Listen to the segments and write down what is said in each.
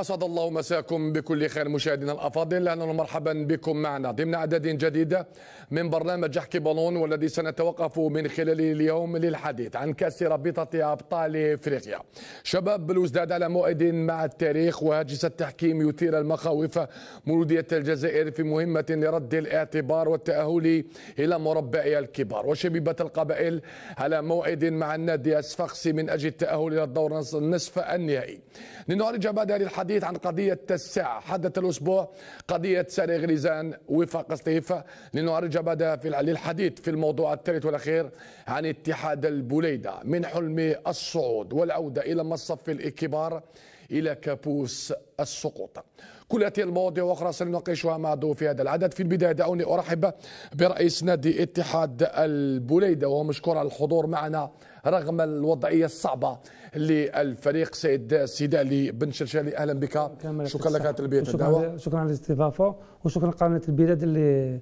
أسعد الله مساكم بكل خير مشاهدينا الأفاضل أهلا ومرحبا بكم معنا ضمن عدد جديد من برنامج حكي بالون والذي سنتوقف من خلاله اليوم للحديث عن كأس رابطة أبطال إفريقيا شباب بلوزداد على موعد مع التاريخ وهاجس التحكيم يثير المخاوف مولودية الجزائر في مهمة لرد الاعتبار والتأهل إلى مربعها الكبار وشبيبة القبائل على موعد مع النادي أسفخسي من أجل التأهل إلى الدور النصف النهائي لنعرج بعد هذه الحديث الحديث عن قضية الساعة حدث الأسبوع قضية ساري غريزان وفاق سطيفة لأنه بدأ في للحديث في الموضوع الثالث والأخير عن اتحاد البوليدة من حلم الصعود والعودة إلى مصف الكبار إلى كابوس السقوط كل هذه المواضيع واخرى سنناقشها مع ضيوف في هذا العدد في البدايه دعوني ارحب برئيس نادي اتحاد البوليده ومشكور على الحضور معنا رغم الوضعيه الصعبه للفريق سيد سيدالي بن شرشالي اهلا بك شكرا لك على تلبيه شكرا على الاستضافه وشكرا قناه البلاد اللي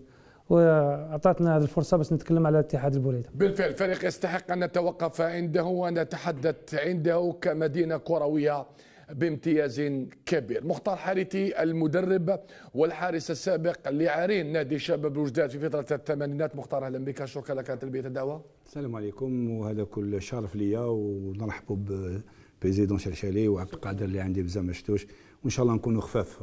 واعطتنا هذه الفرصه باش نتكلم على اتحاد البوليده. بالفعل فريق يستحق ان نتوقف عنده ونتحدث عنده كمدينه كرويه بامتياز كبير مختار حارتي المدرب والحارس السابق لعارين نادي شباب الوجداد في فترة الثمانينات مختار أهلا بك شكرا لك على تلبية الدعوة السلام عليكم وهذا كل شرف ليا ونرحبوا بريزيدون شرشالي وعبد القادر اللي عندي بزاف ما شفتوش وان شاء الله نكونوا خفاف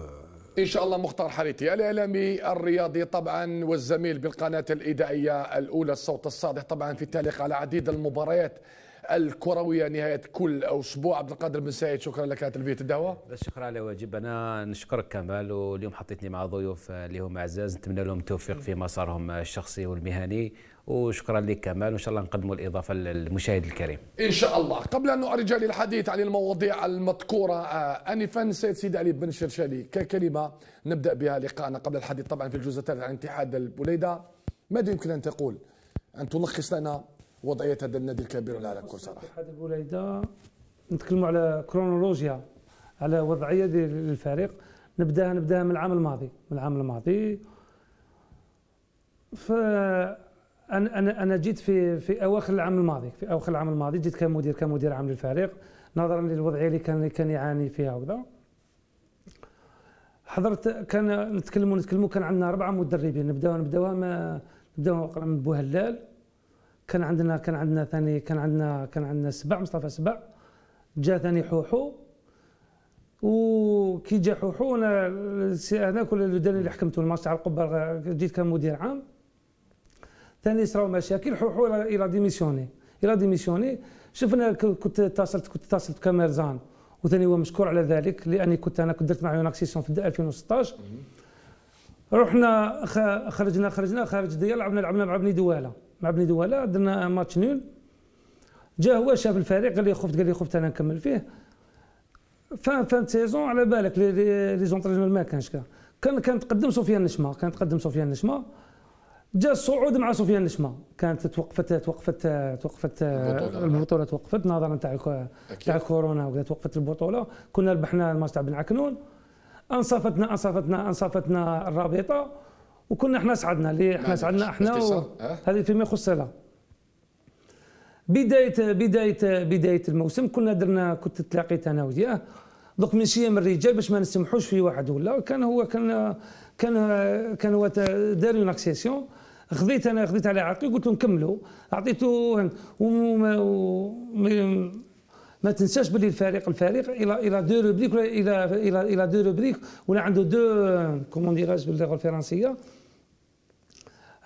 ان شاء الله مختار حريتي الاعلامي الرياضي طبعا والزميل بالقناه الاذاعيه الاولى الصوت الصادق طبعا في التعليق على عديد المباريات الكرويه نهايه كل اسبوع عبد القادر بن سعيد شكرا لك على تلبيه الدعوه شكرا على واجب انا نشكرك كمال واليوم حطيتني مع ضيوف آه، اللي هم اعزاز نتمنى لهم التوفيق في مسارهم الشخصي والمهني وشكرا لك كمال وان شاء الله نقدموا الاضافه للمشاهد الكريم. ان شاء الله، قبل ان ارجع للحديث عن المواضيع المذكوره آه، انفا سيد سيدي علي بن شرشالي ككلمه نبدا بها لقاءنا قبل الحديث طبعا في الجزء الثالث عن اتحاد البوليده ماذا يمكن ان تقول؟ ان تلخص لنا وضعيه هذا النادي الكبير على كل صراحه هذا الولايده نتكلموا على كرونولوجيا على وضعيه ديال الفريق نبداها نبداها من العام الماضي من العام الماضي ف انا انا انا جيت في في اواخر العام الماضي في اواخر العام الماضي جيت كمدير كمدير عام للفريق نظرا للوضعيه اللي كان اللي كان يعاني فيها وكذا حضرت كان نتكلموا نتكلموا كان عندنا اربعه مدربين نبداو نبداوها نبداوها من بوهلال كان عندنا كان عندنا ثاني كان عندنا كان عندنا سبع مصطفى سبع جاء ثاني حوحو وكي جا حوحو انا انا كل اللي, حكمته الماتش تاع القبه جيت كمدير عام ثاني صراو مشاكل حوحو الى ديميسيوني الى ديميسيوني شفنا كنت اتصلت كنت اتصلت زان وثاني هو مشكور على ذلك لاني كنت انا كنت درت معاه اكسيسيون في 2016 رحنا خرجنا خرجنا خارج ديال لعبنا لعبنا مع بني دواله مع بني دواله درنا ماتش نول جا هو شاف الفريق قال لي خفت قال لي خفت انا نكمل فيه فان فان سيزون على بالك لي زونترينمون ما كانش كان كان تقدم سفيان نشمه كان تقدم سفيان نشمه جا الصعود مع سفيان نشمه كانت توقفت توقفت توقفت البطوله توقفت نظرا تاع تاع كورونا وكذا توقفت البطوله كنا ربحنا الماتش تاع بن عكنون انصفتنا انصفتنا انصفتنا الرابطه وكنا احنا سعدنا اللي احنا سعدنا احنا و... أه؟ هذه فيما يخص لها بدايه بدايه بدايه الموسم كنا درنا كنت تلاقيت انا وياه دوك من شيم الرجال باش ما نسمحوش في واحد ولا كان هو كان كان كان هو دار اون اكسيسيون خذيت انا خذيت على عقلي قلت له نكملوا اعطيته وما, وما ما تنساش باللي الفريق الفريق الى الى دو روبريك الى الى الى دو روبريك ولا عنده دو كومون ديراج باللغه الفرنسيه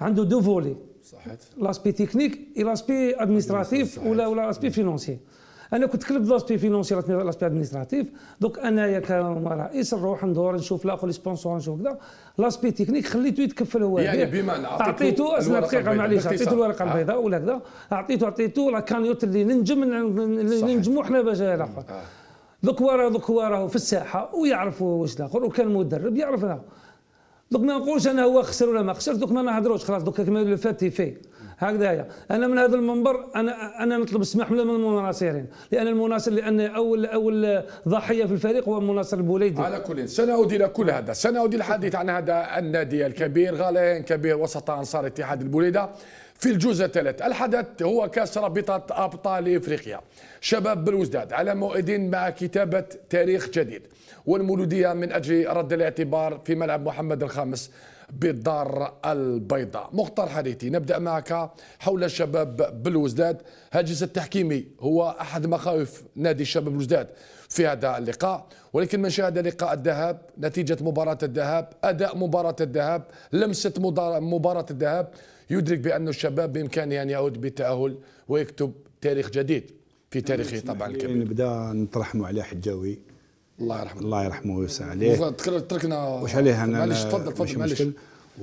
عنده دو فولي صحيت لاسبي تكنيك اي لاسبي ادمنستراتيف ولا ولا لاسبي فينونسي انا كنت كلب لاسبي فينونسي لاسبي ادمنستراتيف دونك انايا كرئيس نروح ندور نشوف لاخو لي سبونسور نشوف كذا لاسبي تكنيك خليته يتكفل هو يعني بمعنى اعطيته اسمع دقيقه معليش اعطيته الورقه آه. البيضاء ولا كذا اعطيته اعطيته لا كانيوت اللي ننجم ننجموا حنا باش الاخر آه. دوك هو دوك هو راهو في الساحه ويعرفوا واش الاخر وكان مدرب يعرف له دوك ما نقولش انا هو خسر ولا ما خسر دوك ما نهضروش خلاص دوك كما الفات في هكذايا انا من هذا المنبر انا انا نطلب السماح من المناصرين لان المناصر لان اول اول ضحيه في الفريق هو مناصر البوليدي على كل سنعود الى كل هذا سنعود الحديث عن هذا النادي الكبير غالين كبير وسط انصار اتحاد البوليده في الجزء الثالث الحدث هو كاس رابطة أبطال إفريقيا شباب بلوزداد على موعد مع كتابة تاريخ جديد والمولودية من أجل رد الاعتبار في ملعب محمد الخامس بالدار البيضاء مختار حديثي نبدأ معك حول الشباب بالوزداد هاجس التحكيمي هو أحد مخاوف نادي الشباب بالوزداد في هذا اللقاء ولكن من شاهد لقاء الذهاب نتيجة مباراة الذهاب أداء مباراة الذهاب لمسة مباراة الذهاب يدرك بأن الشباب بإمكانه أن يعود بالتأهل ويكتب تاريخ جديد في تاريخه طبعا يعني الكبير نبدا نطرحموا على حجاوي الله يرحمه الله يرحمه ويوسع عليه تركنا واش عليه انا معليش تفضل تفضل معليش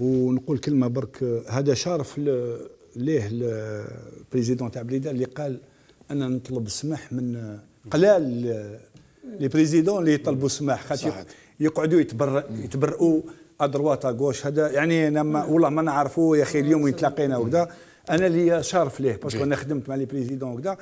ونقول كلمه برك هذا شرف ليه البريزيدون تاع بليده اللي قال انا نطلب سماح من قلال لي بريزيدون اللي يطلبوا سماح خاطر يقعدوا يتبر يتبرؤوا ادروات اغوش هذا يعني انا ما والله ما نعرفه يا اخي اليوم وين تلاقينا وكذا انا لي شرف ليه باسكو انا خدمت مع لي بريزيدون وكذا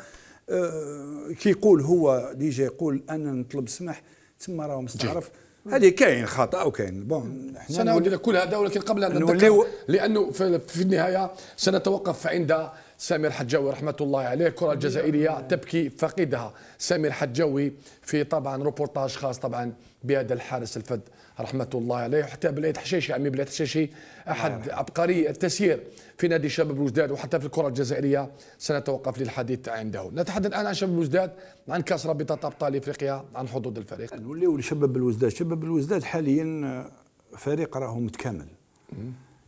أه كي يقول هو ديجا يقول انا نطلب سماح تما راه مستعرف هذه كاين خطا وكاين بون سنعود الى كل هذا ولكن قبل ان نتكلم لانه في, في النهايه سنتوقف عند سمير حجاوي رحمه الله عليه الكره الجزائريه تبكي فقدها سمير حجاوي في طبعا روبورتاج خاص طبعا بهذا الحارس الفذ رحمه الله عليه وحتى بلاد حشيشي عمي بلاد حشيشي احد عبقري التسيير في نادي شباب الوجداد وحتى في الكره الجزائريه سنتوقف للحديث عنده نتحدث الان عن شباب الوجداد عن كاس رابطه ابطال افريقيا عن حظوظ الفريق نوليو لشباب الوجداد شباب الوجداد حاليا فريق راهو متكامل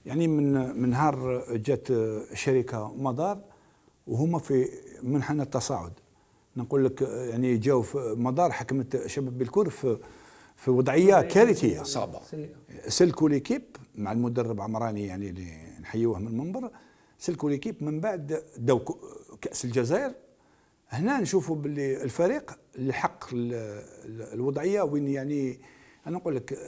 يعني من من نهار جات شركه مدار وهما في منحنى التصاعد نقول لك يعني جاو في مدار حكمت شباب بالكور في في وضعيه كارثيه صعبه سلكوا ليكيب مع المدرب عمراني يعني اللي نحيوه من المنبر سلكوا ليكيب من بعد دو كاس الجزائر هنا نشوفوا باللي الفريق لحق الوضعيه وين يعني انا نقول لك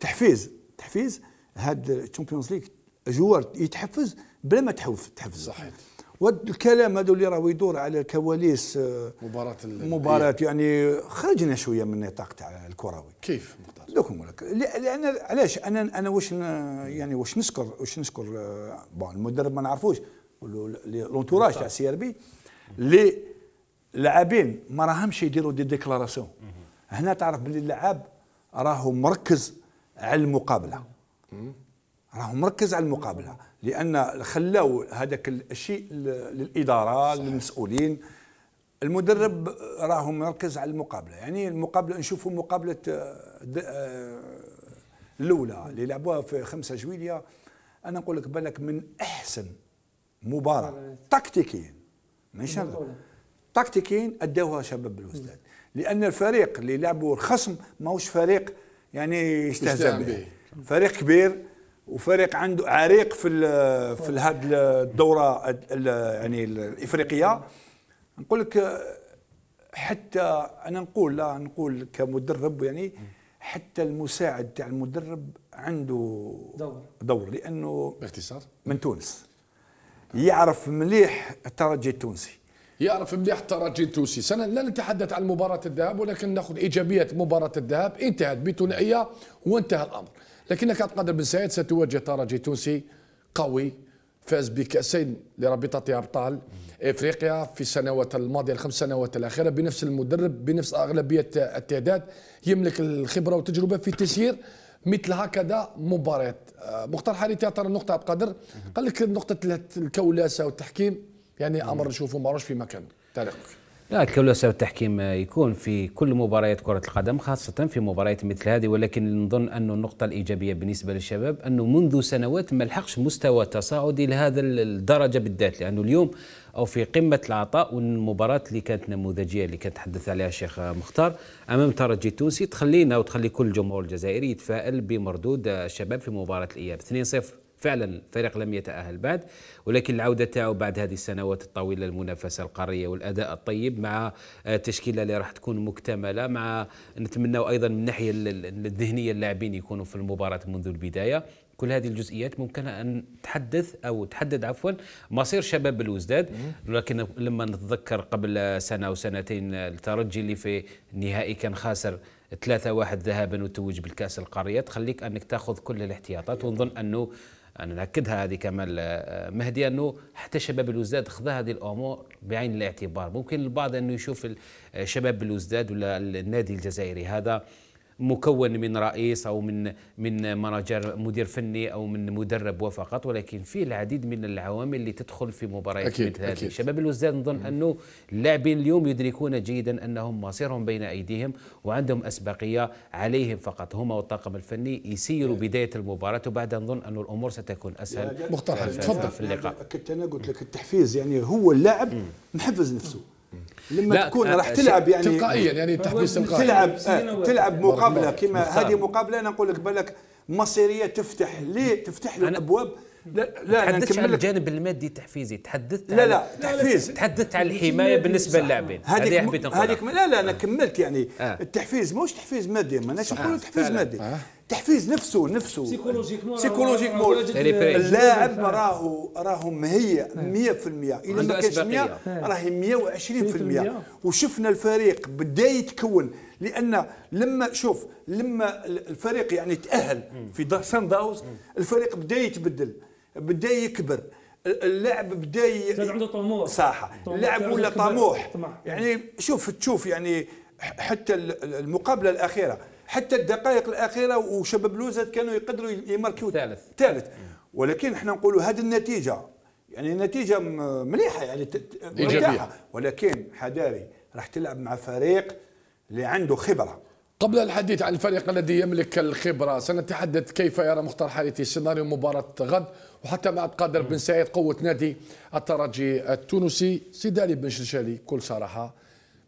تحفيز تحفيز هاد الشامبيونز ليغ جوار يتحفز بلا ما تحفز تحفز صحيح والكلام هذا اللي راهو يدور على كواليس آه، مباراة مباراة يعني خرجنا شويه من النطاق تاع الكروي كيف مختار؟ لك لان علاش انا انا واش يعني واش نشكر واش نشكر آه، بون المدرب ما نعرفوش لونتوراج تاع سي ار بي اللي لاعبين ما راهمش يديروا دي ديكلاراسيون هنا تعرف باللي اللاعب راهو مركز على المقابله راه مركز على المقابله لان خلاو هذاك الشيء للاداره صحيح. للمسؤولين المدرب راهو مركز على المقابله يعني المقابله نشوفوا مقابله آه، آه، الاولى اللي لعبوها في 5 جويليا انا نقول لك بالك من احسن مباراه تكتيكيا ماشي تكتيكيا اداوها شباب الوزداد لان الفريق اللي لعبوا الخصم ماهوش فريق يعني يستهزأ به فريق كبير وفريق عنده عريق في الـ في ال الدوره الـ يعني الافريقيه نقول لك حتى انا نقول لا نقول كمدرب يعني حتى المساعد تاع المدرب عنده دور دور لانه باختصار من تونس يعرف مليح الترجي التونسي يعرف مليح الترجي التونسي سنة لا نتحدث عن مباراة الذهاب ولكن ناخذ إيجابية مباراة الذهاب انتهت بثنائية وانتهى الأمر لكنك قادر بن سعيد ستواجه ترجي تونسي قوي فاز بكأسين لرابطة أبطال إفريقيا في السنوات الماضية الخمس سنوات الأخيرة بنفس المدرب بنفس أغلبية التعداد يملك الخبرة والتجربة في تسيير مثل هكذا مباريات آه، مختار حالي ترى نقطة بقدر قال لك نقطة الكولاسة والتحكيم يعني أمر نشوفه ماروش في مكان تعليقك لا الكلوسة التحكيم يكون في كل مباريات كرة القدم خاصة في مباريات مثل هذه ولكن نظن أن النقطة الإيجابية بالنسبة للشباب أنه منذ سنوات ما لحقش مستوى تصاعدي لهذا الدرجة بالذات لأنه اليوم أو في قمة العطاء والمباراة اللي كانت نموذجية اللي كانت تحدث عليها الشيخ مختار أمام ترجي التونسي تخلينا وتخلي كل الجمهور الجزائري يتفائل بمردود الشباب في مباراة الإياب 2-0 فعلا الفريق لم يتأهل بعد ولكن العودة تاعو بعد هذه السنوات الطويلة المنافسة القارية والأداء الطيب مع آه، تشكيلة اللي راح تكون مكتملة مع نتمناو أيضا من الناحية الذهنية اللاعبين يكونوا في المباراة منذ البداية كل هذه الجزئيات ممكن ان تحدث او تحدد عفوا مصير شباب الوزداد ولكن لما نتذكر قبل سنه او سنتين الترجي اللي في النهائي كان خاسر 3-1 ذهابا وتوج بالكاس القاريه تخليك انك تاخذ كل الاحتياطات ونظن أيوة. انه انا ناكدها هذه كمال آه، آه، مهدي انه حتى شباب الوزداد خذا هذه الامور بعين الاعتبار ممكن البعض انه يشوف آه، شباب الوزداد ولا النادي الجزائري هذا مكون من رئيس او من من مانجر مدير فني او من مدرب وفقط ولكن في العديد من العوامل اللي تدخل في مباريات أكيد مثل هذه شباب الوزداد نظن انه اللاعبين اليوم يدركون جيدا انهم مصيرهم بين ايديهم وعندهم اسبقيه عليهم فقط هما والطاقم الفني يسيروا بدايه المباراه وبعد نظن انه الامور ستكون اسهل مختلف تفضل في اللقاء اكدت انا قلت لك التحفيز يعني هو اللاعب محفز نفسه لما لا تكون راح تلعب يعني تلقائيا يعني تحبيس تلقائي تلعب تلعب مقابله كما هذه مقابله انا نقول لك بالك مصيريه تفتح لي تفتح لي الابواب لا لا تحدثت عن الجانب المادي التحفيزي تحدثت لا لا تحفيز تحدثت عن الحمايه بالنسبه للاعبين هذه حبيت هذيك لا لا انا آه. كملت يعني التحفيز ماهوش تحفيز مادي ماناش نقول تحفيز مادي آه. تحفيز نفسه نفسه سيكولوجيكمون سيكولوجيكمون اللاعب راهو راهو مهيئ 100% الى ما كانش 100 راهي 120% وشفنا الفريق بدا يتكون لان لما شوف لما الفريق يعني تاهل في سان داوز الفريق بدا يتبدل بدا يكبر اللاعب بدا ي... عنده طموح صح اللاعب ولا طموح يعني شوف تشوف يعني حتى المقابله الاخيره حتى الدقائق الاخيره وشباب لوزات كانوا يقدروا يماركيو ثالث ثالث ولكن احنا نقولوا هذه النتيجه يعني نتيجه مليحه يعني مرتاحه ولكن حذاري راح تلعب مع فريق اللي عنده خبره قبل الحديث عن الفريق الذي يملك الخبره سنتحدث كيف يرى مختار حالتي سيناريو مباراه غد وحتى مع قادر بن سعيد قوه نادي الترجي التونسي سيدي علي بن شلشالي كل صراحه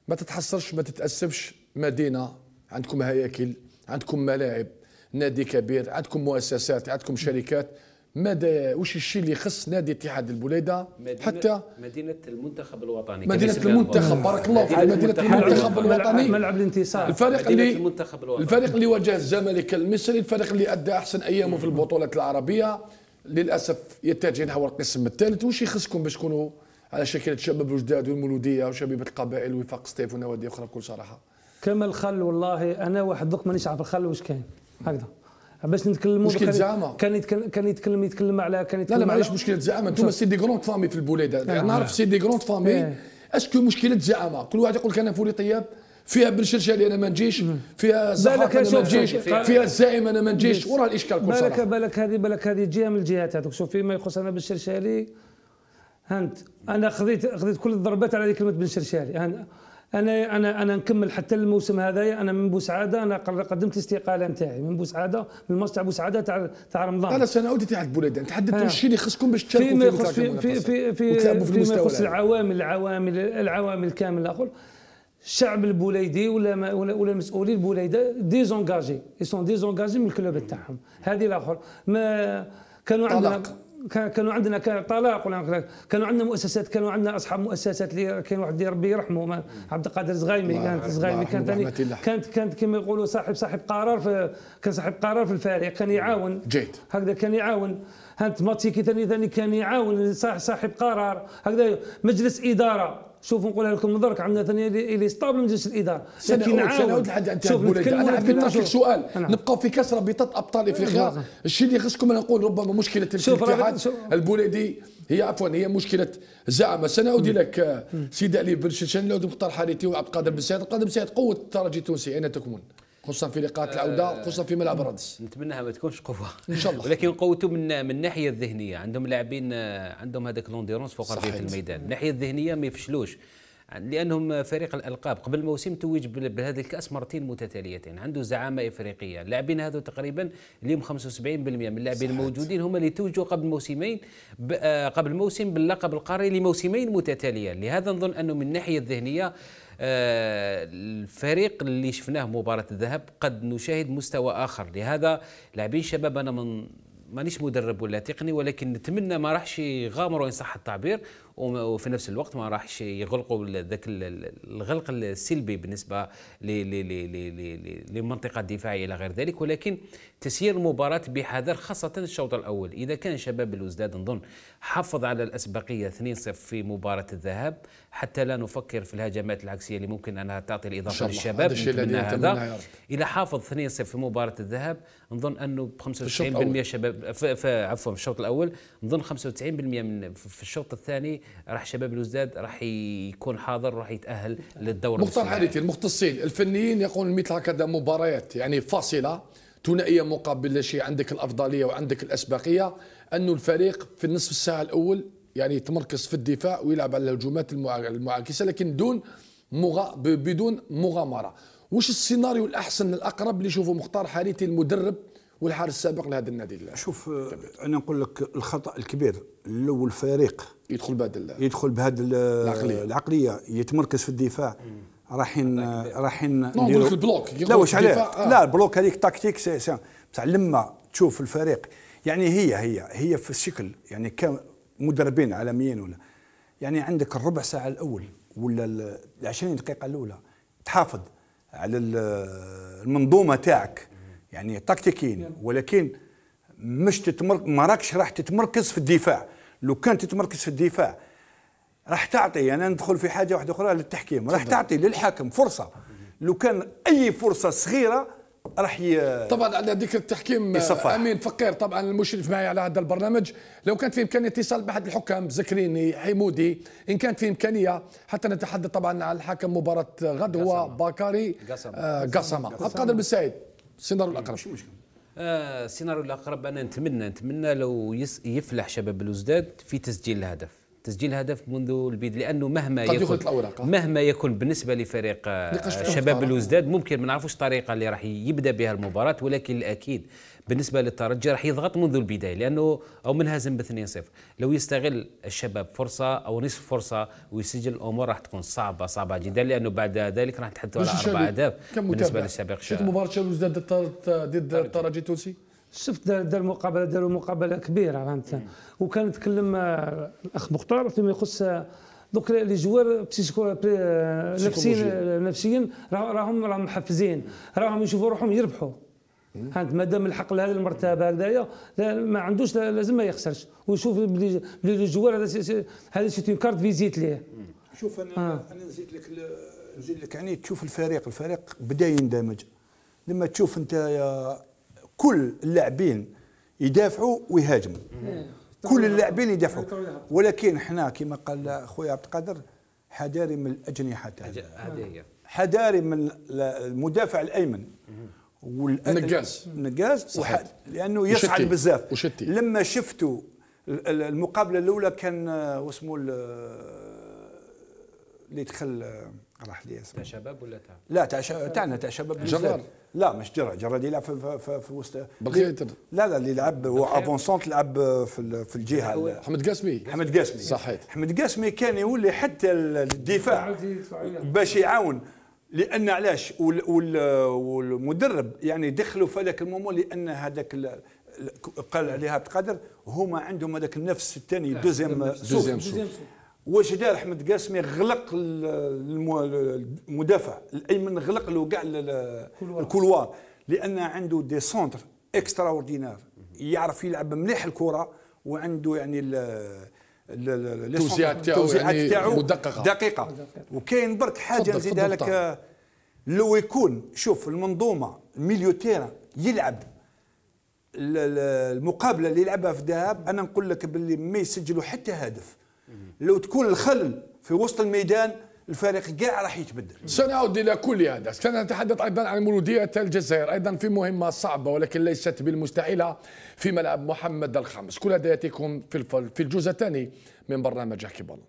ما تتحسرش ما تتاسفش مدينه عندكم هياكل عندكم ملاعب نادي كبير عندكم مؤسسات عندكم شركات ماذا وش الشيء اللي يخص نادي اتحاد البليده مدينة حتى مدينه المنتخب الوطني مدينه المنتخب بارك الله فيك مدينه المنتخب الوطني ملعب الانتصار الفريق اللي المنتخب الوطني الفريق اللي واجه الزمالك المصري الفريق اللي ادى احسن ايامه في البطولات العربيه للاسف يتجه نحو القسم الثالث وش يخصكم باش تكونوا على شكل شباب الجداد والمولوديه وشبيبه القبائل وفاق سطيف ونوادي اخرى بكل صراحه كما الخل والله انا واحد دوك مانيش عارف الخل واش كاين هكذا باش نتكلموا مشكل زعما كان يتكلم كان يتكلم يتكلم على كان يتكلم لا لا معليش مشكله زعما انتم سي دي كروند فامي في البوليده يعني نعرف سي دي كروند فامي اسكو إيه. مشكله زعما كل واحد يقول لك انا فولي طياب فيها بن شرشالي انا ما نجيش فيها الزحف انا ما نجيش فيها الزعيم انا ما نجيش وراه الاشكال كل بالك بالك هذه بالك هذه جهه من الجهات هذوك شوف فيما يخص انا بن شرشالي هانت انا خذيت خذيت كل الضربات على كلمه بن شرشالي انا انا انا نكمل حتى الموسم هذايا انا من بوسعاده انا قدمت الاستقاله نتاعي من بوسعاده من الماتش بوسعاده تاع تاع رمضان انا سنعود تاع البلدان تحددتوا الشيء آه. اللي يخصكم باش تشاركوا فيما يخص في في في في فيما يخص العوامل العوامل العوامل كامل الاخر الشعب البوليدي ولا ولا, ولا المسؤولين البوليده اي سون ديزونغاجي من الكلوب تاعهم هذه الاخر ما كانوا عندنا كانوا عندنا كان طلاق ولا كانوا عندنا مؤسسات كانوا عندنا اصحاب مؤسسات اللي كان واحد ربي يرحمه عبد القادر زغايمي كانت زغايمي كانت يعني كانت كانت كما يقولوا صاحب صاحب قرار في كان صاحب قرار في الفريق كان يعاون جيد هكذا كان يعاون هانت ماتيكي ثاني ثاني كان يعاون صاحب قرار هكذا مجلس اداره شوف نقولها لكم نظرك عندنا ثاني اللي ستابل مجلس الاداره لكن عاود لحد شوف نتكلم شوف سؤال نبقاو في كاس رابطه ابطال افريقيا الشيء اللي خصكم انا نقول ربما مشكله الاتحاد البوليدي هي عفوا هي مشكله زعما سنعود لك سيدي علي بن شيشان لو دكتور حالتي وعبد القادر بن سعيد القادر بن سعيد قوه الترجي التونسي اين تكمن؟ خصوصا في لقاءات العوده آه، خصوصا في ملعب رادس نتمنىها ما تكونش قوه ان شاء الله ولكن قوته من من الناحيه الذهنيه عندهم لاعبين آه، عندهم هذاك لونديرونس فوق ارضيه الميدان الناحيه الذهنيه ما يفشلوش لانهم فريق الالقاب قبل الموسم توج بهذا الكاس مرتين متتاليتين عنده زعامه افريقيه اللاعبين هذو تقريبا اليوم 75% من اللاعبين الموجودين هم اللي توجوا قبل موسمين آه، قبل موسم باللقب القاري لموسمين متتاليين لهذا نظن انه من الناحيه الذهنيه آه، الفريق اللي شفناه مباراة الذهب قد نشاهد مستوى آخر لهذا لاعبين شباب أنا من مانيش مدرب ولا تقني ولكن نتمنى ما راحش يغامروا ان صح التعبير وفي نفس الوقت ما راحش يغلقوا ذاك الغلق السلبي بالنسبه للمنطقه الدفاعيه الى غير ذلك ولكن تسيير المباراه بحذر خاصه الشوط الاول اذا كان شباب الوزداد نظن حافظ على الاسبقيه 2-0 في مباراه الذهاب حتى لا نفكر في الهجمات العكسيه اللي ممكن انها تعطي الاضافه للشباب هذا الى حافظ 2-0 في مباراه الذهاب نظن انه ب 95% شباب عفوا في الشوط الاول نظن 95% من في الشوط الثاني راح شباب الوزداد راح يكون حاضر وراح يتاهل للدور مختار حالتي المختصين الفنيين يقولون مثل هكذا مباريات يعني فاصله ثنائيه مقابل لا شيء عندك الافضليه وعندك الاسبقيه انه الفريق في النصف الساعه الاول يعني يتمركز في الدفاع ويلعب على الهجومات المعاكسه لكن دون مغ... بدون مغامره وش السيناريو الاحسن الاقرب اللي يشوفه مختار حريتي المدرب والحارس السابق لهذا النادي شوف انا نقول لك الخطا الكبير لو الفريق يدخل بهذا يدخل بهذا العقليه العقليه يتمركز في الدفاع رايحين رايحين نقول لك البلوك لا واش عليه آه. لا البلوك هذيك تكتيك سي سي بصح لما تشوف الفريق يعني هي هي هي في الشكل يعني كمدربين عالميين ولا يعني عندك الربع ساعه الاول ولا ال 20 دقيقه الاولى تحافظ على المنظومه تاعك يعني تكتيكين ولكن مش تتمرك راكش راح تتمركز في الدفاع لو كان تتمركز في الدفاع راح تعطي يعني انا يعني ندخل في حاجه واحده اخرى للتحكيم راح تعطي للحاكم فرصه لو كان اي فرصه صغيره راح ي... طبعا على ذكر التحكيم يصفح. امين فقير طبعا المشرف معي على هذا البرنامج لو كانت في امكانيه اتصال باحد الحكام زكريني حمودي ان كانت في امكانيه حتى نتحدث طبعا عن الحكم مباراه غد هو باكاري قسمه آه قسمه عبد القادر بن سعيد السيناريو إيه، الاقرب شو مشكل آه السيناريو الاقرب انا نتمنى نتمنى لو يس يفلح شباب الوزداد في تسجيل الهدف تسجيل هدف منذ البيد لانه مهما يكون مهما يكون بالنسبه لفريق آه، شباب الوزداد ممكن ما نعرفوش الطريقه اللي راح يبدا بها المباراه ولكن الاكيد بالنسبه للترجي راح يضغط منذ البدايه لانه او منهزم ب 2-0 لو يستغل الشباب فرصه او نصف فرصه ويسجل الامور راح تكون صعبه صعبه جدا لانه بعد ذلك راح نتحدثوا على اربع اهداف بالنسبه للسابق شفت مباراه شالوز ضد الترجي التونسي شفت دار مقابله داروا مقابله كبيره فهمت وكان يتكلم الاخ آه، مختار فيما يخص آه، دوك لي جوار بسيكو نفسيا نفسيا راهم راهم محفزين راهم يشوفوا روحهم يربحوا ما إيه. مادام الحق لهذه المرتبه هكذايا ما عندوش لازم ما يخسرش ويشوف بلي بلي الجوار هذا هذا سيتي كارت فيزيت ليه شوف انا آه. انا نزيد لك نزيد لك يعني تشوف الفريق الفريق بدا يندمج لما تشوف انت يا كل اللاعبين يدافعوا ويهاجموا إيه. كل اللاعبين يدافعوا ولكن حنا كما قال خويا عبد القادر حذاري من الاجنحه حذاري من المدافع الايمن والنجاز النجاز وح... لانه يصعد بزاف وشتي. لما شفتوا المقابله الاولى كان آه، واسمه آه، اللي دخل آه، راح لي اسمه تاع شباب ولا تاع لا تاع تاعنا تاع شباب جرار لا مش جرار جرار يلعب في, في, في وسط بالخيتر لا لا اللي يلعب هو افونسون لعب في في الجهه حمد قاسمي حمد قاسمي صحيح حمد قاسمي كان يولي حتى الدفاع باش يعاون لان علاش والمدرب يعني دخلوا في هذاك المومون لان هذاك قال عليها تقدر هما عندهم هذاك النفس الثاني آه، دوزيام دوزيام واش دار احمد قاسمي غلق المدافع الايمن غلق له كاع الكولوار لان عنده دي سونتر اكسترا اوردينار يعرف يلعب مليح الكره وعنده يعني التوزيعات تاعو يعني تاعو دقيقه دقيقه وكاين برك حاجه نزيدها لك لو يكون شوف المنظومه ميليو تيران يلعب المقابله اللي يلعبها في الذهاب انا نقول لك باللي ما يسجلوا حتى هدف لو تكون الخلل في وسط الميدان الفريق كاع راح يتبدل سنعود الى كل هذا سنتحدث ايضا عن مولوديه الجزائر ايضا في مهمه صعبه ولكن ليست بالمستحيله في ملعب محمد الخامس كل هذا ياتيكم في الجزء الثاني من برنامج حكي بالون